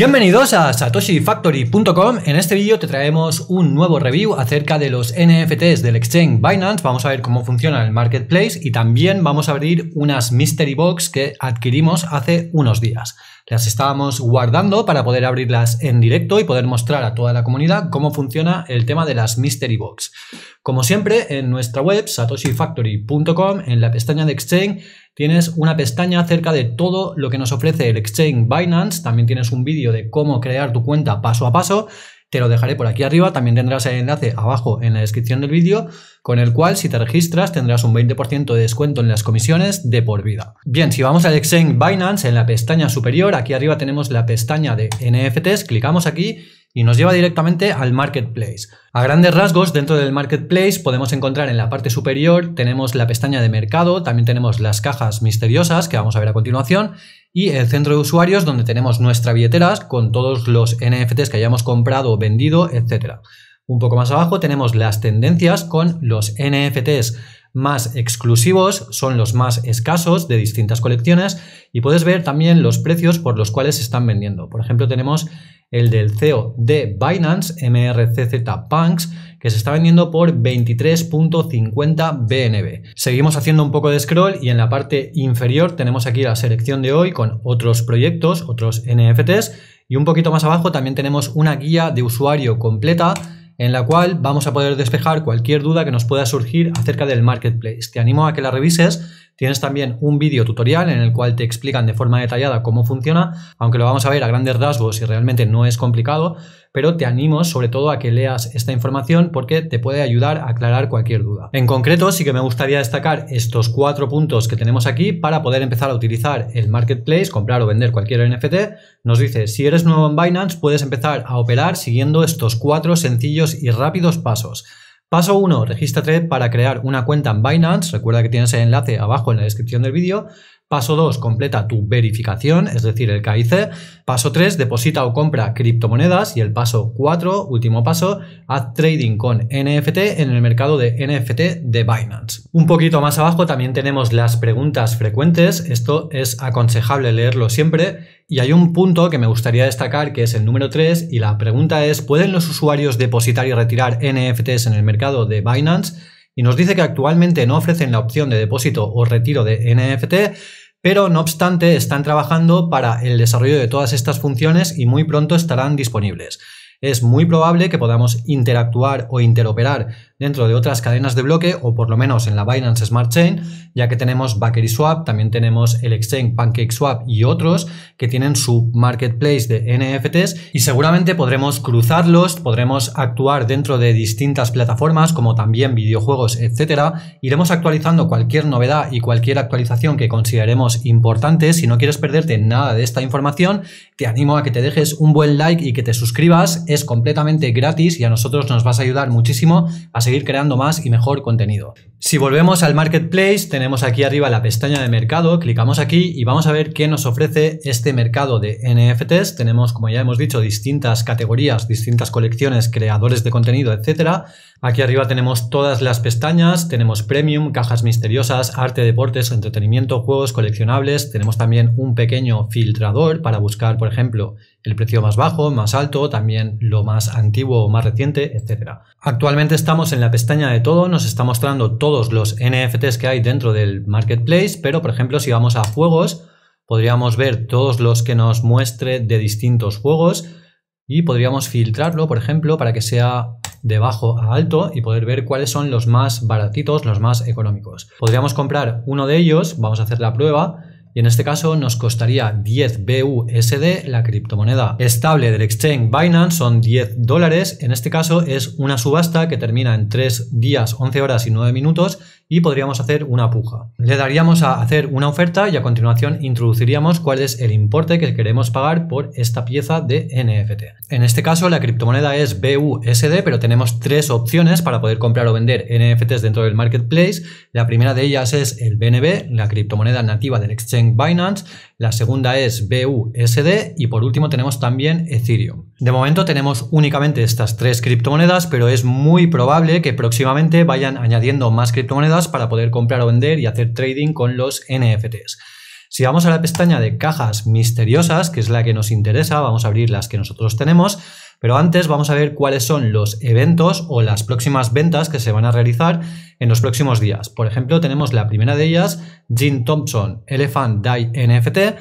Bienvenidos a satoshifactory.com. En este vídeo te traemos un nuevo review acerca de los NFTs del exchange Binance. Vamos a ver cómo funciona el marketplace y también vamos a abrir unas mystery box que adquirimos hace unos días. Las estábamos guardando para poder abrirlas en directo y poder mostrar a toda la comunidad cómo funciona el tema de las mystery box. Como siempre, en nuestra web satoshifactory.com, en la pestaña de Exchange, tienes una pestaña acerca de todo lo que nos ofrece el Exchange Binance. También tienes un vídeo de cómo crear tu cuenta paso a paso. Te lo dejaré por aquí arriba, también tendrás el enlace abajo en la descripción del vídeo, con el cual si te registras tendrás un 20% de descuento en las comisiones de por vida. Bien, si vamos al Exchange Binance, en la pestaña superior, aquí arriba tenemos la pestaña de NFTs, clicamos aquí y nos lleva directamente al marketplace. A grandes rasgos, dentro del marketplace podemos encontrar en la parte superior, tenemos la pestaña de mercado, también tenemos las cajas misteriosas que vamos a ver a continuación y el centro de usuarios donde tenemos nuestra billetera con todos los NFTs que hayamos comprado, vendido, etc. Un poco más abajo tenemos las tendencias con los NFTs más exclusivos, son los más escasos de distintas colecciones y puedes ver también los precios por los cuales se están vendiendo. Por ejemplo, tenemos el del CEO de Binance, MRCZ Punks, que se está vendiendo por 23.50 BNB. Seguimos haciendo un poco de scroll y en la parte inferior tenemos aquí la selección de hoy con otros proyectos, otros NFTs y un poquito más abajo también tenemos una guía de usuario completa en la cual vamos a poder despejar cualquier duda que nos pueda surgir acerca del marketplace. Te animo a que la revises Tienes también un vídeo tutorial en el cual te explican de forma detallada cómo funciona, aunque lo vamos a ver a grandes rasgos y realmente no es complicado, pero te animo sobre todo a que leas esta información porque te puede ayudar a aclarar cualquier duda. En concreto, sí que me gustaría destacar estos cuatro puntos que tenemos aquí para poder empezar a utilizar el marketplace, comprar o vender cualquier NFT. Nos dice, si eres nuevo en Binance, puedes empezar a operar siguiendo estos cuatro sencillos y rápidos pasos. Paso 1, regístrate para crear una cuenta en Binance, recuerda que tienes el enlace abajo en la descripción del vídeo, Paso 2, completa tu verificación, es decir, el KIC. Paso 3, deposita o compra criptomonedas. Y el paso 4, último paso, haz trading con NFT en el mercado de NFT de Binance. Un poquito más abajo también tenemos las preguntas frecuentes. Esto es aconsejable leerlo siempre. Y hay un punto que me gustaría destacar que es el número 3 y la pregunta es, ¿pueden los usuarios depositar y retirar NFTs en el mercado de Binance? Y nos dice que actualmente no ofrecen la opción de depósito o retiro de NFT, pero no obstante están trabajando para el desarrollo de todas estas funciones y muy pronto estarán disponibles. Es muy probable que podamos interactuar o interoperar dentro de otras cadenas de bloque o por lo menos en la Binance Smart Chain, ya que tenemos Bakery Swap, también tenemos el exchange Pancake Swap y otros que tienen su marketplace de NFTs y seguramente podremos cruzarlos, podremos actuar dentro de distintas plataformas como también videojuegos, etcétera. Iremos actualizando cualquier novedad y cualquier actualización que consideremos importante. Si no quieres perderte nada de esta información, te animo a que te dejes un buen like y que te suscribas. Es completamente gratis y a nosotros nos vas a ayudar muchísimo a seguir creando más y mejor contenido. Si volvemos al marketplace, tenemos aquí arriba la pestaña de mercado, clicamos aquí y vamos a ver qué nos ofrece este mercado de NFTs. Tenemos, como ya hemos dicho, distintas categorías, distintas colecciones, creadores de contenido, etcétera. Aquí arriba tenemos todas las pestañas, tenemos Premium, cajas misteriosas, arte, deportes, entretenimiento, juegos, coleccionables, tenemos también un pequeño filtrador para buscar, por ejemplo, el precio más bajo, más alto, también lo más antiguo o más reciente, etc. Actualmente estamos en la pestaña de todo, nos está mostrando todos los NFTs que hay dentro del marketplace, pero por ejemplo si vamos a juegos, podríamos ver todos los que nos muestre de distintos juegos y podríamos filtrarlo, por ejemplo, para que sea de bajo a alto y poder ver cuáles son los más baratitos, los más económicos. Podríamos comprar uno de ellos, vamos a hacer la prueba, y en este caso nos costaría 10 BUSD, la criptomoneda estable del exchange Binance, son 10 dólares. En este caso es una subasta que termina en 3 días, 11 horas y 9 minutos y podríamos hacer una puja. Le daríamos a hacer una oferta y a continuación introduciríamos cuál es el importe que queremos pagar por esta pieza de NFT. En este caso la criptomoneda es BUSD, pero tenemos tres opciones para poder comprar o vender NFTs dentro del marketplace. La primera de ellas es el BNB, la criptomoneda nativa del exchange Binance. La segunda es BUSD y por último tenemos también Ethereum. De momento tenemos únicamente estas tres criptomonedas, pero es muy probable que próximamente vayan añadiendo más criptomonedas para poder comprar o vender y hacer trading con los NFTs. Si vamos a la pestaña de cajas misteriosas, que es la que nos interesa, vamos a abrir las que nosotros tenemos, pero antes vamos a ver cuáles son los eventos o las próximas ventas que se van a realizar en los próximos días. Por ejemplo, tenemos la primera de ellas, Jim Thompson Elephant Die NFT,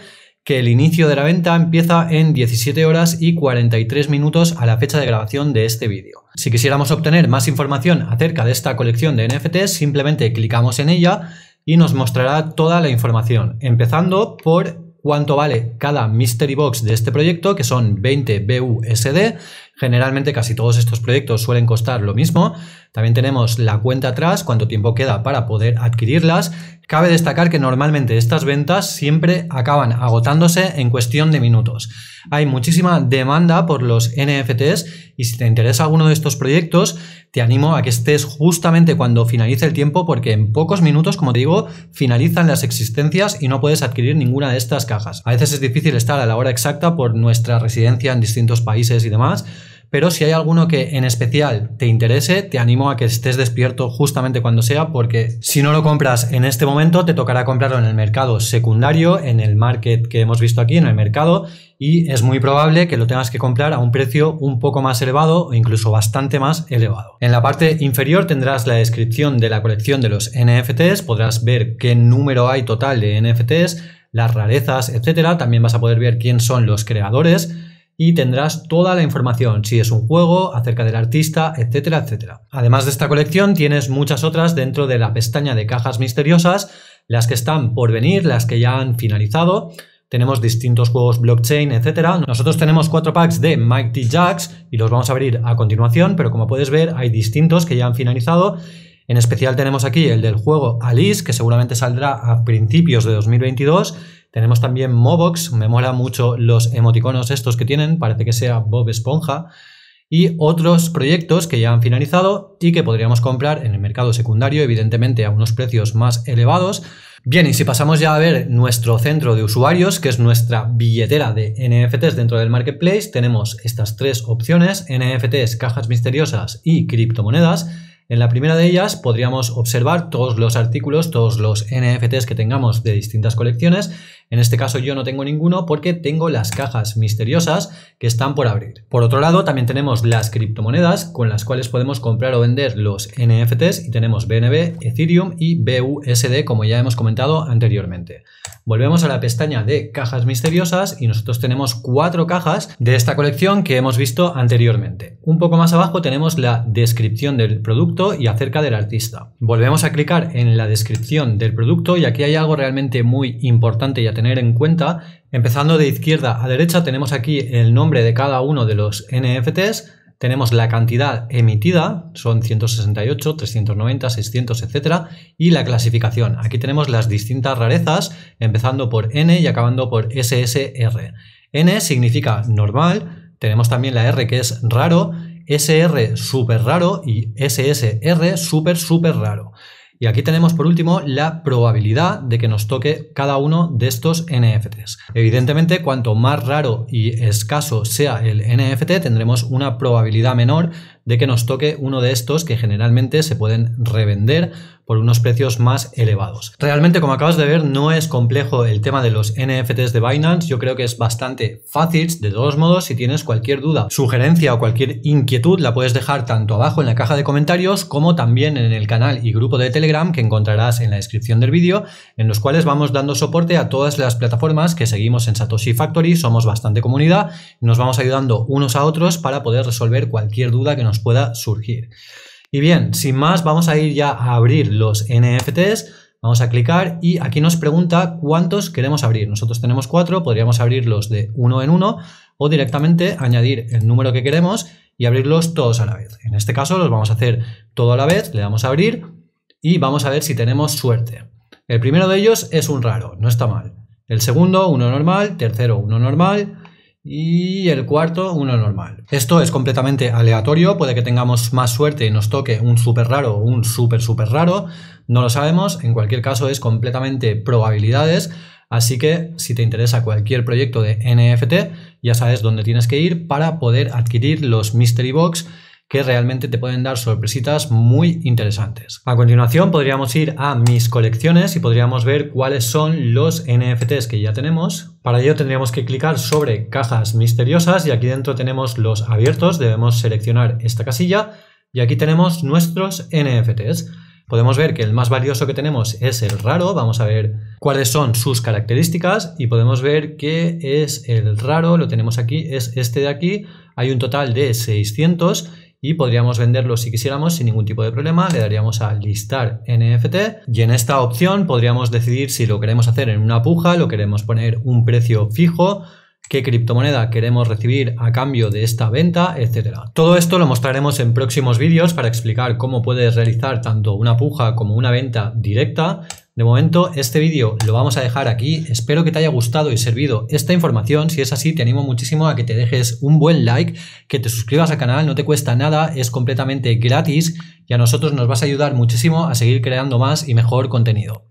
que el inicio de la venta empieza en 17 horas y 43 minutos a la fecha de grabación de este vídeo. Si quisiéramos obtener más información acerca de esta colección de NFTs, simplemente clicamos en ella y nos mostrará toda la información, empezando por cuánto vale cada Mystery Box de este proyecto, que son 20 BUSD, Generalmente casi todos estos proyectos suelen costar lo mismo. También tenemos la cuenta atrás, cuánto tiempo queda para poder adquirirlas. Cabe destacar que normalmente estas ventas siempre acaban agotándose en cuestión de minutos. Hay muchísima demanda por los NFTs y si te interesa alguno de estos proyectos, te animo a que estés justamente cuando finalice el tiempo porque en pocos minutos, como te digo, finalizan las existencias y no puedes adquirir ninguna de estas cajas. A veces es difícil estar a la hora exacta por nuestra residencia en distintos países y demás, pero si hay alguno que en especial te interese, te animo a que estés despierto justamente cuando sea, porque si no lo compras en este momento, te tocará comprarlo en el mercado secundario, en el market que hemos visto aquí, en el mercado, y es muy probable que lo tengas que comprar a un precio un poco más elevado o incluso bastante más elevado. En la parte inferior tendrás la descripción de la colección de los NFTs, podrás ver qué número hay total de NFTs, las rarezas, etcétera. También vas a poder ver quién son los creadores y tendrás toda la información, si es un juego, acerca del artista, etcétera, etcétera. Además de esta colección, tienes muchas otras dentro de la pestaña de cajas misteriosas, las que están por venir, las que ya han finalizado, tenemos distintos juegos blockchain, etcétera. Nosotros tenemos cuatro packs de Mighty Jacks y los vamos a abrir a continuación, pero como puedes ver hay distintos que ya han finalizado. En especial tenemos aquí el del juego Alice, que seguramente saldrá a principios de 2022 tenemos también Mobox, me mola mucho los emoticonos estos que tienen, parece que sea Bob Esponja. Y otros proyectos que ya han finalizado y que podríamos comprar en el mercado secundario, evidentemente a unos precios más elevados. Bien, y si pasamos ya a ver nuestro centro de usuarios, que es nuestra billetera de NFTs dentro del marketplace, tenemos estas tres opciones, NFTs, cajas misteriosas y criptomonedas. En la primera de ellas podríamos observar todos los artículos, todos los NFTs que tengamos de distintas colecciones en este caso yo no tengo ninguno porque tengo las cajas misteriosas que están por abrir. Por otro lado, también tenemos las criptomonedas con las cuales podemos comprar o vender los NFTs y tenemos BNB, Ethereum y BUSD como ya hemos comentado anteriormente. Volvemos a la pestaña de cajas misteriosas y nosotros tenemos cuatro cajas de esta colección que hemos visto anteriormente. Un poco más abajo tenemos la descripción del producto y acerca del artista. Volvemos a clicar en la descripción del producto y aquí hay algo realmente muy importante y atendido tener en cuenta. Empezando de izquierda a derecha tenemos aquí el nombre de cada uno de los NFTs, tenemos la cantidad emitida, son 168, 390, 600, etcétera, y la clasificación. Aquí tenemos las distintas rarezas, empezando por N y acabando por SSR. N significa normal, tenemos también la R que es raro, SR súper raro y SSR súper súper raro. Y aquí tenemos por último la probabilidad de que nos toque cada uno de estos NFTs. Evidentemente, cuanto más raro y escaso sea el NFT, tendremos una probabilidad menor de que nos toque uno de estos que generalmente se pueden revender por unos precios más elevados. Realmente, como acabas de ver, no es complejo el tema de los NFTs de Binance. Yo creo que es bastante fácil. De todos modos, si tienes cualquier duda, sugerencia o cualquier inquietud, la puedes dejar tanto abajo en la caja de comentarios como también en el canal y grupo de Telegram que encontrarás en la descripción del vídeo, en los cuales vamos dando soporte a todas las plataformas que seguimos en Satoshi Factory. Somos bastante comunidad. Nos vamos ayudando unos a otros para poder resolver cualquier duda que nos nos pueda surgir. Y bien, sin más, vamos a ir ya a abrir los NFTs. Vamos a clicar y aquí nos pregunta cuántos queremos abrir. Nosotros tenemos cuatro, podríamos abrirlos de uno en uno o directamente añadir el número que queremos y abrirlos todos a la vez. En este caso los vamos a hacer todo a la vez, le damos a abrir y vamos a ver si tenemos suerte. El primero de ellos es un raro, no está mal. El segundo, uno normal, tercero, uno normal, y el cuarto uno normal. Esto es completamente aleatorio, puede que tengamos más suerte y nos toque un súper raro o un súper súper raro, no lo sabemos, en cualquier caso es completamente probabilidades, así que si te interesa cualquier proyecto de NFT, ya sabes dónde tienes que ir para poder adquirir los Mystery Box que realmente te pueden dar sorpresitas muy interesantes. A continuación podríamos ir a mis colecciones y podríamos ver cuáles son los NFTs que ya tenemos. Para ello tendríamos que clicar sobre cajas misteriosas y aquí dentro tenemos los abiertos, debemos seleccionar esta casilla y aquí tenemos nuestros NFTs. Podemos ver que el más valioso que tenemos es el raro, vamos a ver cuáles son sus características y podemos ver que es el raro, lo tenemos aquí, es este de aquí, hay un total de 600 y podríamos venderlo si quisiéramos sin ningún tipo de problema. Le daríamos a listar NFT y en esta opción podríamos decidir si lo queremos hacer en una puja, lo queremos poner un precio fijo qué criptomoneda queremos recibir a cambio de esta venta, etcétera. Todo esto lo mostraremos en próximos vídeos para explicar cómo puedes realizar tanto una puja como una venta directa. De momento, este vídeo lo vamos a dejar aquí. Espero que te haya gustado y servido esta información. Si es así, te animo muchísimo a que te dejes un buen like, que te suscribas al canal, no te cuesta nada, es completamente gratis y a nosotros nos vas a ayudar muchísimo a seguir creando más y mejor contenido.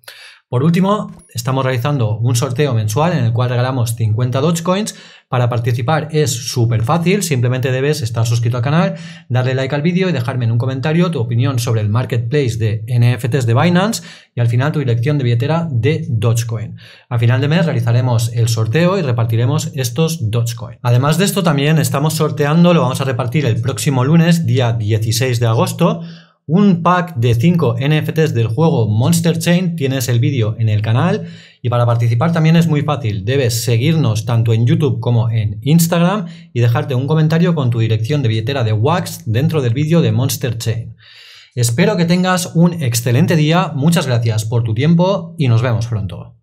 Por último, estamos realizando un sorteo mensual en el cual regalamos 50 Dogecoins. Para participar es súper fácil, simplemente debes estar suscrito al canal, darle like al vídeo y dejarme en un comentario tu opinión sobre el marketplace de NFTs de Binance y al final tu dirección de billetera de Dogecoin. A final de mes realizaremos el sorteo y repartiremos estos Dogecoin. Además de esto también estamos sorteando, lo vamos a repartir el próximo lunes, día 16 de agosto, un pack de 5 NFTs del juego Monster Chain, tienes el vídeo en el canal y para participar también es muy fácil, debes seguirnos tanto en YouTube como en Instagram y dejarte un comentario con tu dirección de billetera de Wax dentro del vídeo de Monster Chain. Espero que tengas un excelente día, muchas gracias por tu tiempo y nos vemos pronto.